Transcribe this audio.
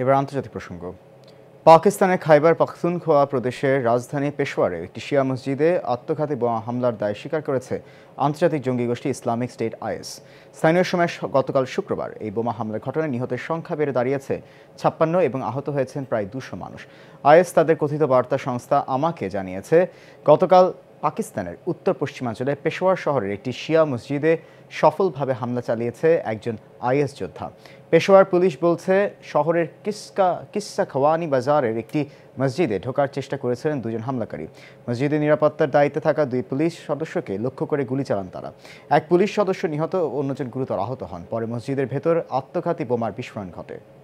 এবার আন্তর্জাতিক প্রসঙ্গ পাকিস্তানের খাইবার পাখতুনখোয়া প্রদেশের রাজধানী পেশোয়ারে একটি শিয়া মসজিদে আত্মঘাতী বোমা হামলার দায় স্বীকার করেছে আন্তর্জাতিক জঙ্গি গোষ্ঠী ইসলামিক স্টেট আইএস স্থানীয় সময় গতকাল শুক্রবার এই বোমা হামলার ঘটনায় নিহতের সংখ্যা বেড়ে দাঁড়িয়েছে ছাপ্পান্ন এবং আহত হয়েছেন প্রায় দুশো মানুষ আইএস তাদের কথিত বার্তা সংস্থা আমাকে জানিয়েছে গতকাল পাকিস্তানের উত্তর পশ্চিমাঞ্চলে পেশোয়ার শহরের একটি শিয়া মসজিদে সফলভাবে হামলা চালিয়েছে একজন আইএস যোদ্ধা পেশোয়ার পুলিশ বলছে শহরের কিসকা কিসা খওয়ানি বাজারের একটি মসজিদে ঢোকার চেষ্টা করেছিলেন দুজন হামলাকারী মসজিদে নিরাপত্তার দায়িত্বে থাকা দুই পুলিশ সদস্যকে লক্ষ্য করে গুলি চালান তারা এক পুলিশ সদস্য নিহত অন্যজন গুরুতর আহত হন পরে মসজিদের ভেতর আত্মঘাতী বোমার বিস্ফোরণ ঘটে